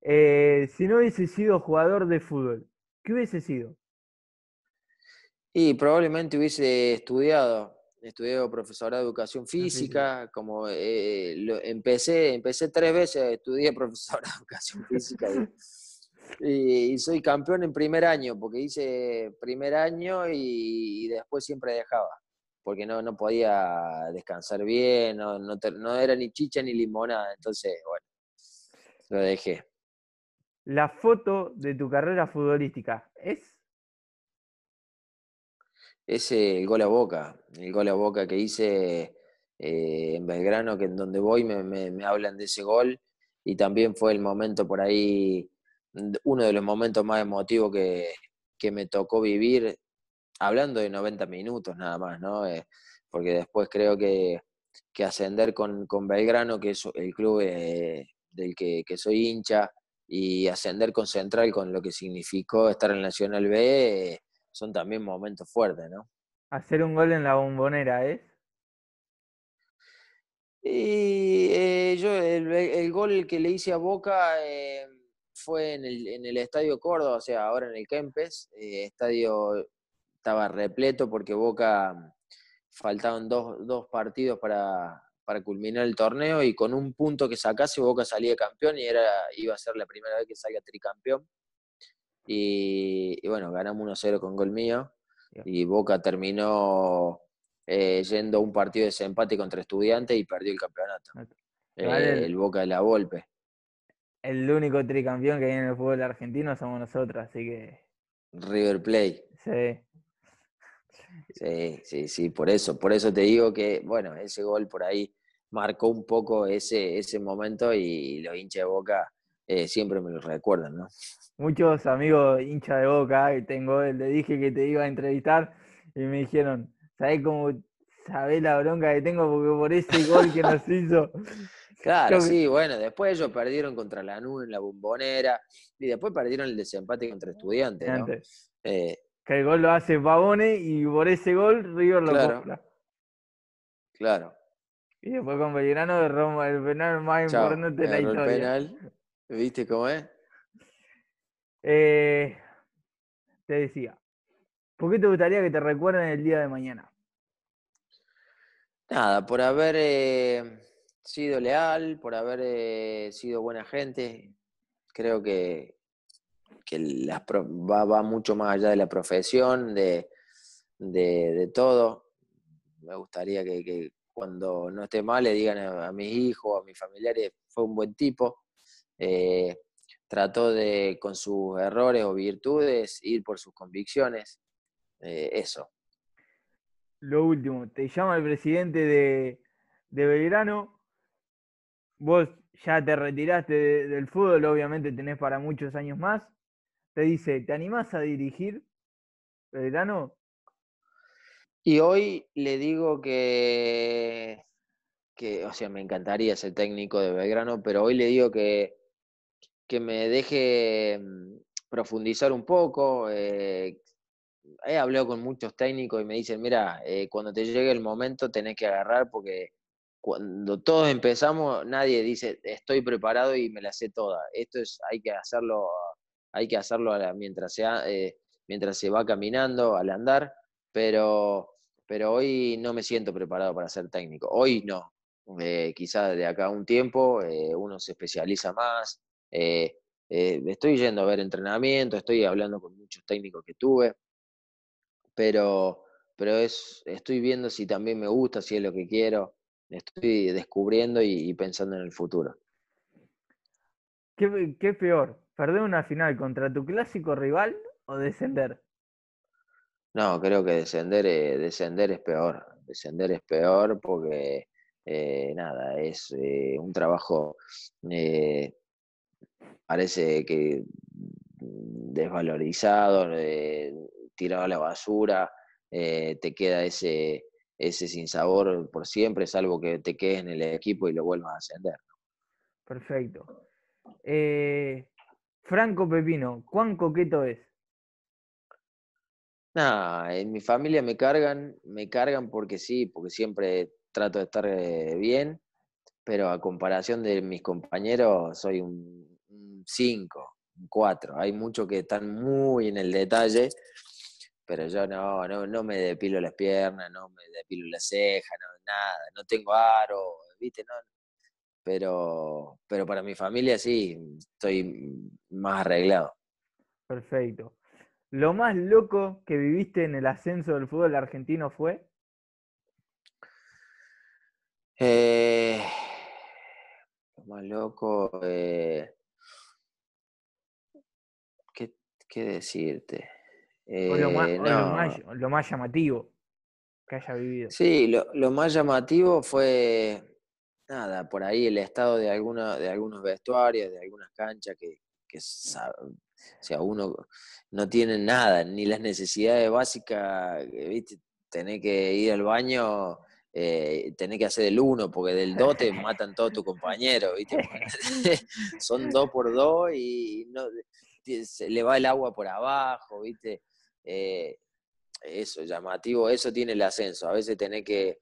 [SPEAKER 1] Eh, si no hubiese sido jugador de fútbol, ¿qué hubiese sido?
[SPEAKER 2] Y probablemente hubiese estudiado, Estudié profesora de educación ah, física, como eh, empecé, empecé tres veces, estudié profesora de educación física. y, soy campeón en primer año, porque hice primer año y después siempre dejaba porque no, no podía descansar bien, no, no, era ni chicha ni limonada, entonces,
[SPEAKER 1] bueno, lo dejé. La foto de tu carrera futbolística es...
[SPEAKER 2] Es el gol a boca, el gol a boca que hice eh, en Belgrano, que en donde voy me, me, hablan de ese gol y también fue el momento por ahí, uno de los momentos más emotivos que, que me tocó vivir hablando de 90 minutos nada más, ¿no? Eh, porque después creo que, ascender con, Belgrano, que es el club eh, del que, soy hincha, y ascender con Central, con lo que significó estar en Nacional B, eh, son también momentos fuertes, ¿no?
[SPEAKER 1] Hacer un gol en la bombonera, ¿eh? Y yo, el,
[SPEAKER 2] gol que le hice a Boca fue en el, en el Estadio Córdoba, o sea, ahora en el Kempes, estadio estaba repleto porque Boca mm, faltaban dos, dos partidos para, para, culminar el torneo y con un punto que sacase Boca salía campeón y era, iba a ser la primera vez que salía tricampeón. Y, bueno, ganamos 1-0 con gol mío y Boca terminó eh, yendo un partido de desempate contra estudiantes y perdió el campeonato. Eh, el Boca de la Volpe.
[SPEAKER 1] El único tricampeón que viene en el fútbol argentino somos nosotros, así que...
[SPEAKER 2] River Play. Sí. Sí, sí, sí, por eso, por eso te digo que, bueno, ese gol por ahí marcó un poco ese, ese momento y los hinchas de Boca eh, siempre me lo recuerdan, ¿no?
[SPEAKER 1] Muchos amigos hinchas de Boca que tengo, le dije que te iba a entrevistar y me dijeron, ¿sabes cómo sabés la bronca que tengo? Porque por ese gol que nos hizo... Claro, sí, bueno,
[SPEAKER 2] después ellos perdieron contra La nu en la bombonera y después perdieron el desempate contra estudiantes, ¿no? Eh,
[SPEAKER 1] que el gol lo hace Pavone y por ese gol River lo claro. compra. Claro. Y después con Belgrano de Roma, el penal más importante de la historia. ¿viste cómo es? Eh, te decía, ¿por qué te gustaría que te recuerden el día de mañana?
[SPEAKER 2] Nada, por haber eh, sido leal, por haber eh, sido buena gente. Creo que, que las, va, mucho más allá de la profesión, de, todo. Me gustaría que, cuando no esté mal le digan a, mis hijos, a mis familiares, fue un buen tipo. Eh, trató de, con sus errores o virtudes, ir por sus convicciones. Eh, eso.
[SPEAKER 1] Lo último, te llama el presidente de, Belgrano. Vos ya te retiraste del fútbol, obviamente tenés para muchos años más te dice, ¿te animás a dirigir, Belgrano? Y hoy le
[SPEAKER 2] digo que, que, o sea, me encantaría ser técnico de Belgrano, pero hoy le digo que, que me deje mm, profundizar un poco. Eh, he hablado con muchos técnicos y me dicen, mira, eh, cuando te llegue el momento tenés que agarrar porque cuando todos empezamos nadie dice, estoy preparado y me la sé toda. Esto es, hay que hacerlo hay que hacerlo mientras, sea, eh, mientras se va caminando, al andar, pero, pero hoy no me siento preparado para ser técnico. Hoy no. Eh, quizás de acá a un tiempo eh, uno se especializa más. estoy yendo a ver entrenamiento, estoy hablando con muchos técnicos que tuve, pero, pero es, estoy viendo si también me gusta, si es lo que quiero. Estoy descubriendo y, pensando en el futuro.
[SPEAKER 1] ¿Qué, peor? ¿Perder una final contra tu clásico rival o descender?
[SPEAKER 2] No, creo que descender, e, descender es peor. Descender es peor porque, eh, nada, es eh, un trabajo, eh, parece que desvalorizado, tirado a la basura, te queda ese, ese sinsabor por siempre, salvo que te quedes en el equipo y lo vuelvas a ascender.
[SPEAKER 1] Perfecto. Franco Pepino, ¿cuán coqueto es?
[SPEAKER 2] Nah, en mi familia me cargan, me cargan porque sí, porque siempre trato de estar eh, bien, pero a comparación de mis compañeros soy un 5, un 4. Hay muchos que están muy en el detalle, pero yo no, no, no me depilo las piernas, no me depilo las cejas, no, nada, no tengo aro, ¿viste? No, pero, pero para mi familia sí, estoy más arreglado.
[SPEAKER 1] Perfecto. ¿Lo más loco que viviste en el ascenso del fútbol argentino fue?
[SPEAKER 2] Eh, lo más loco. Eh, ¿qué, decirte? Eh, lo, más,
[SPEAKER 1] llamativo que haya vivido. Sí,
[SPEAKER 2] lo más llamativo fue nada, por ahí el estado de, de algunos vestuarios, de algunas canchas que, uno no tiene nada, ni las necesidades básicas, eh, ¿viste? que ir al baño, eh, tenés que hacer el uno, porque del dos te matan todos tus compañeros, son dos por dos y no, se le va el agua por abajo, ¿viste? Eh, eso, llamativo, eso tiene el ascenso. A veces tenés que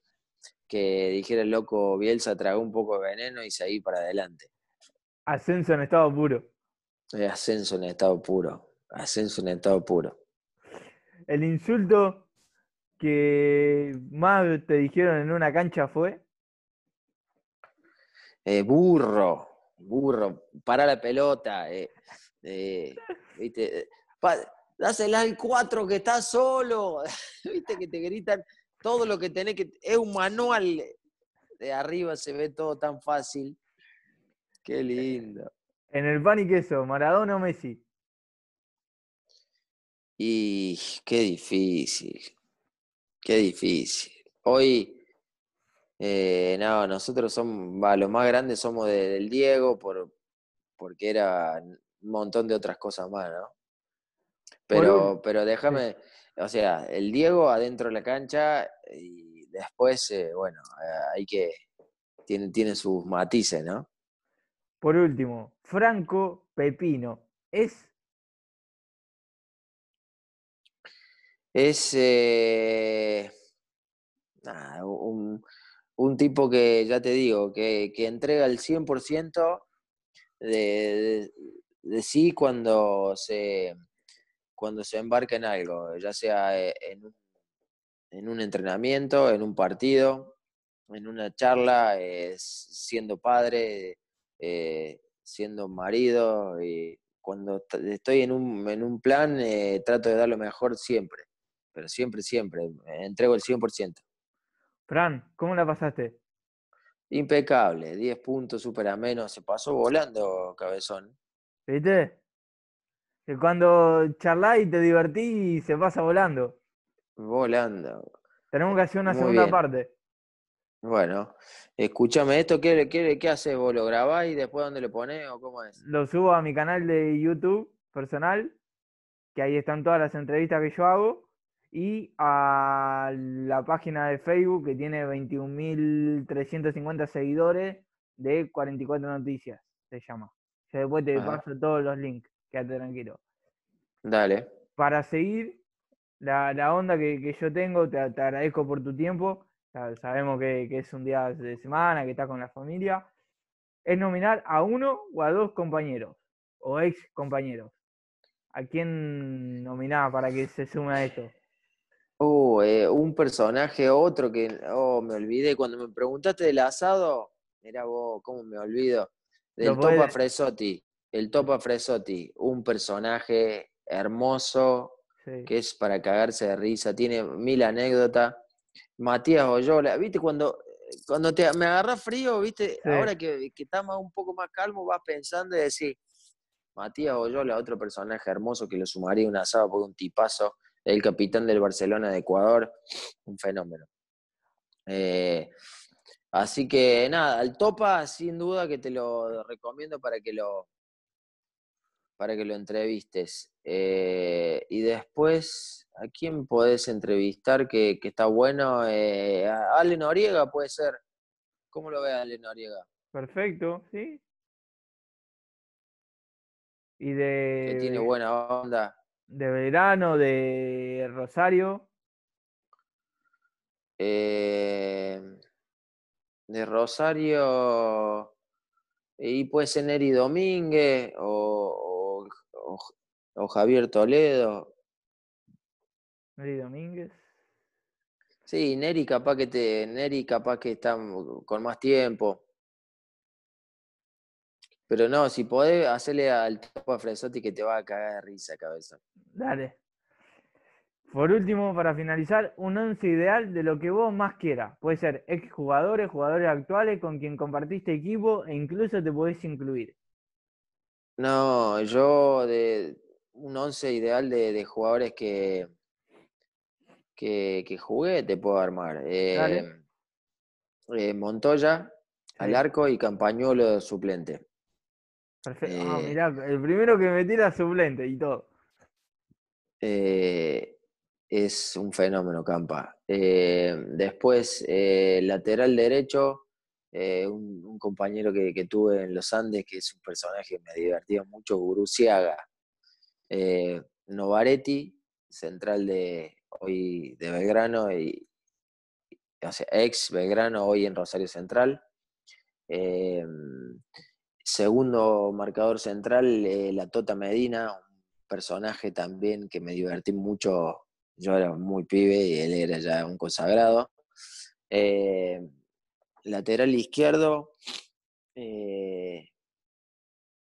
[SPEAKER 2] que dijera el loco Bielsa tragó un poco de veneno y seguí para adelante.
[SPEAKER 1] Ascenso en estado puro.
[SPEAKER 2] Eh, ascenso en estado puro. Ascenso en estado puro.
[SPEAKER 1] El insulto que más te dijeron en una cancha fue.
[SPEAKER 2] Eh, burro, burro, para la pelota. Eh, eh, ¿viste? Eh, pa, al cuatro que está solo. ¿Viste que te gritan? todo lo que tenés que... Es un manual. Eh, de arriba se ve todo tan fácil.
[SPEAKER 1] Qué eh, lindo. En el pan y queso, Maradona o Messi.
[SPEAKER 2] Y qué difícil. Qué difícil. Hoy, eh, no, nosotros somos, va, los más grandes somos de, del Diego por, porque era un montón de otras cosas más, ¿no? Pero, pero déjame, o sea, el Diego adentro de la cancha y después, eh, bueno, eh, hay que, tiene, tiene sus matices, ¿no?
[SPEAKER 1] Por último, Franco Pepino, ¿es?
[SPEAKER 2] Es eh, un, un, tipo que, ya te digo, que, que entrega el 100% de, de sí cuando se cuando se embarca en algo, ya sea eh, en un, en un entrenamiento, en un partido, en una charla, eh, siendo padre, eh, siendo marido. Y cuando estoy en un, en un plan, trato de dar lo mejor siempre, pero siempre, siempre, entrego el 100%.
[SPEAKER 1] Fran, ¿cómo la pasaste?
[SPEAKER 2] Impecable, 10 puntos, súper ameno, se pasó volando, cabezón.
[SPEAKER 1] ¿Viste? cuando charláis y te divertís, se pasa volando.
[SPEAKER 2] Volando.
[SPEAKER 1] Tenemos que hacer una segunda parte.
[SPEAKER 2] Bueno, escúchame, ¿esto qué, haces vos? ¿Lo grabás y después dónde lo pones o cómo es?
[SPEAKER 1] Lo subo a mi canal de YouTube personal, que ahí están todas las entrevistas que yo hago, y a la página de Facebook que tiene 21.350 seguidores de 44 Noticias, se llama. Yo después te paso todos los links quédate tranquilo. Dale. Para seguir la, onda que, yo tengo, te, agradezco por tu tiempo. Sabemos que, es un día de semana, que estás con la familia. Es nominar a uno o a dos compañeros o ex compañeros. ¿A quién nominaba para que se suma a esto?
[SPEAKER 2] Uh, eh, un personaje, otro que. Oh, me olvidé. Cuando me preguntaste del asado, era vos, ¿cómo me olvido? Del a Fresotti el Topa Fresotti, un personaje hermoso, que es para cagarse de risa, tiene mil anécdotas. Matías Oyola, viste, cuando, cuando te, me agarra frío, viste, ahora que, que estamos un poco más calmo, vas pensando y decís, Matías Oyola, otro personaje hermoso que lo sumaría un asado por un tipazo, el capitán del Barcelona de Ecuador, un fenómeno. Eh, así que nada, el Topa sin duda que te lo recomiendo para que lo, para que lo entrevistes. Eh, y después, ¿a quién podés entrevistar que, está bueno? Eh, a Ale Noriega puede ser. ¿Cómo lo ve Ale Noriega?
[SPEAKER 1] Perfecto, sí. Y de. Que tiene buena onda. De verano, de Rosario. Eh,
[SPEAKER 2] de Rosario. Y puede ser Neri Domínguez o, o, Javier Toledo.
[SPEAKER 1] Neri Domínguez.
[SPEAKER 2] Sí, Neri capaz que te, Neri capaz que está con más tiempo. Pero no, si podés, hacerle al topo a Fresotti que te va a cagar de risa, cabeza.
[SPEAKER 1] Dale. Por último, para finalizar, un once ideal de lo que vos más quieras. Puede ser exjugadores, jugadores actuales con quien compartiste equipo e incluso te podés incluir.
[SPEAKER 2] No, yo de un once ideal de, jugadores que, que, jugué te puedo armar. Eh, eh, Montoya al arco y Campañuelo suplente.
[SPEAKER 1] Perfecto. Ah, eh, mirá, el primero que me tira suplente y todo.
[SPEAKER 2] es un fenómeno, Campa. después, lateral derecho, eh, un, compañero que, tuve en los Andes, que es un personaje que me divertía mucho, Guruciaga, eh, Novaretti, central de hoy de Belgrano y o ex Belgrano, hoy en Rosario Central. Eh, segundo marcador central, la Tota Medina, un personaje también que me divertí mucho. Yo era muy pibe y él era ya un consagrado lateral izquierdo, eh,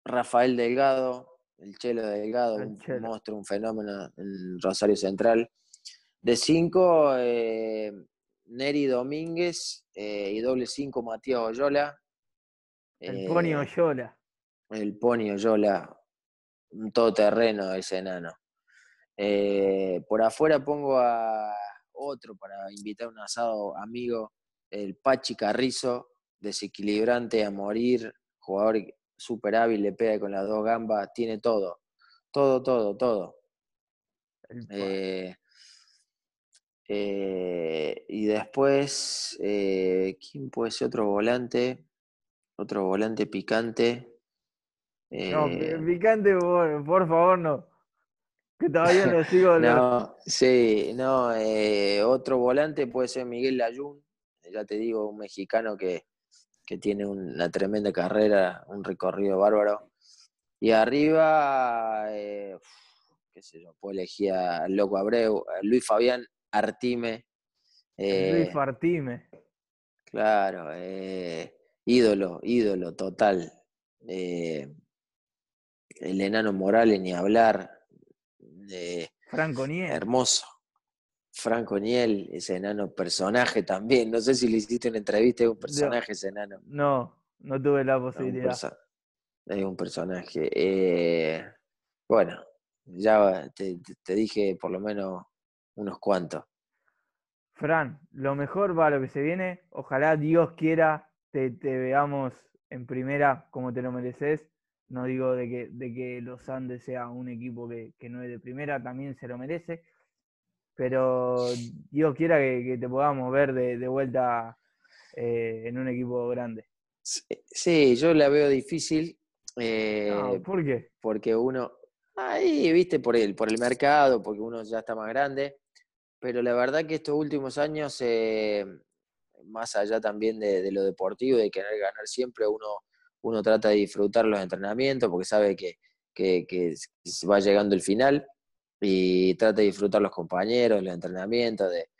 [SPEAKER 2] Rafael Delgado, el Chelo Delgado, un monstruo, un fenómeno en Rosario Central. De 5, eh, Neri Domínguez eh, y doble 5, Matías Oyola. El Pony
[SPEAKER 1] Oyola.
[SPEAKER 2] El Pony Oyola, un todoterreno ese enano. por afuera pongo a otro para invitar un asado amigo el Pachi Carrizo, desequilibrante a morir, jugador super hábil, le pega con las dos gambas, tiene todo, todo, todo, todo. Eh, eh, y después, eh, ¿quién puede ser otro volante? Otro volante picante. no,
[SPEAKER 1] picante, por, favor, no. Que todavía no sigo. no,
[SPEAKER 2] sí, no, otro volante puede ser Miguel Layún ya te digo, un mexicano que, tiene una tremenda carrera, un recorrido bárbaro. Y arriba, eh, qué sé yo, puedo elegir a Loco Abreu, Luis Fabián Artime. Eh, Luis
[SPEAKER 1] Artime.
[SPEAKER 2] Claro, eh, ídolo, ídolo total. el enano Morales, ni hablar. Franco Nieto. Hermoso. Franco Niel, ese enano personaje también. No sé si le hiciste una entrevista, a un personaje ese enano.
[SPEAKER 1] No, no tuve la posibilidad.
[SPEAKER 2] Es un, personaje. Eh, bueno, ya te, dije por lo menos unos cuantos.
[SPEAKER 1] Fran, lo mejor va lo que se viene. Ojalá Dios quiera te, veamos en primera como te lo mereces. No digo de que, de que los Andes sea un equipo que, que no es de primera, también se lo merece pero Dios quiera que, te podamos ver de, vuelta eh, en un equipo grande.
[SPEAKER 2] Sí, yo la veo difícil. Eh, ¿Por qué? Porque uno, ahí, viste, por el, por el mercado, porque uno ya está más grande, pero la verdad que estos últimos años, eh, más allá también de, lo deportivo, de querer ganar siempre, uno, uno trata de disfrutar los entrenamientos porque sabe que, que, que va llegando el final y trata de disfrutar los compañeros, los entrenamientos, de,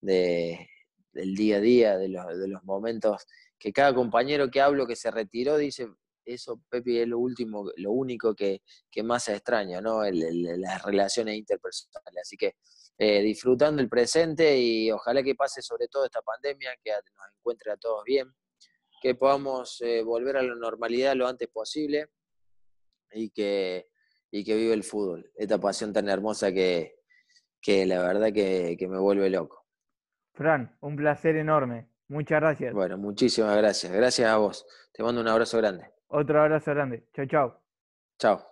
[SPEAKER 2] de del día a día, de los, de los momentos que cada compañero que hablo que se retiró dice, eso Pepe es lo último, lo único que, que más se extraña, ¿no? las relaciones interpersonales. Así que eh, disfrutando el presente y ojalá que pase sobre todo esta pandemia, que nos encuentre a todos bien, que podamos eh, volver a la normalidad lo antes posible y que y que vive el fútbol, esta pasión tan hermosa que, que la verdad que, que me vuelve loco.
[SPEAKER 1] Fran, un placer enorme. Muchas gracias.
[SPEAKER 2] Bueno, muchísimas gracias. Gracias a vos. Te mando un abrazo grande.
[SPEAKER 1] Otro abrazo grande. Chao, chao.
[SPEAKER 2] Chao.